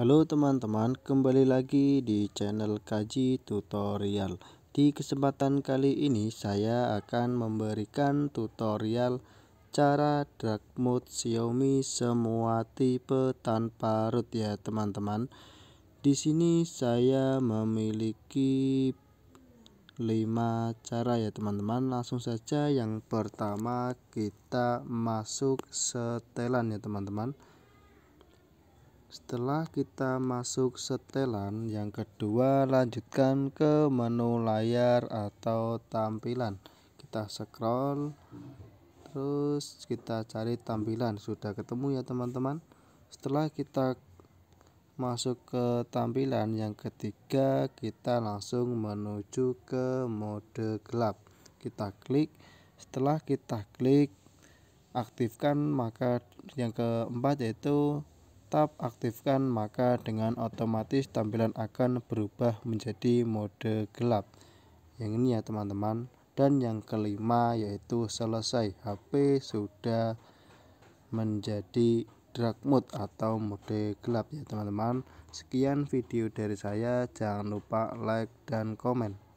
Halo teman-teman, kembali lagi di channel Kaji Tutorial. Di kesempatan kali ini saya akan memberikan tutorial cara drag mode Xiaomi semua tipe tanpa root ya teman-teman. Di sini saya memiliki lima cara ya teman-teman. Langsung saja yang pertama kita masuk setelan ya teman-teman setelah kita masuk setelan yang kedua lanjutkan ke menu layar atau tampilan kita scroll terus kita cari tampilan sudah ketemu ya teman-teman setelah kita masuk ke tampilan yang ketiga kita langsung menuju ke mode gelap kita klik setelah kita klik aktifkan maka yang keempat yaitu tab aktifkan maka dengan otomatis tampilan akan berubah menjadi mode gelap yang ini ya teman-teman dan yang kelima yaitu selesai HP sudah menjadi drag mode atau mode gelap ya teman-teman sekian video dari saya jangan lupa like dan komen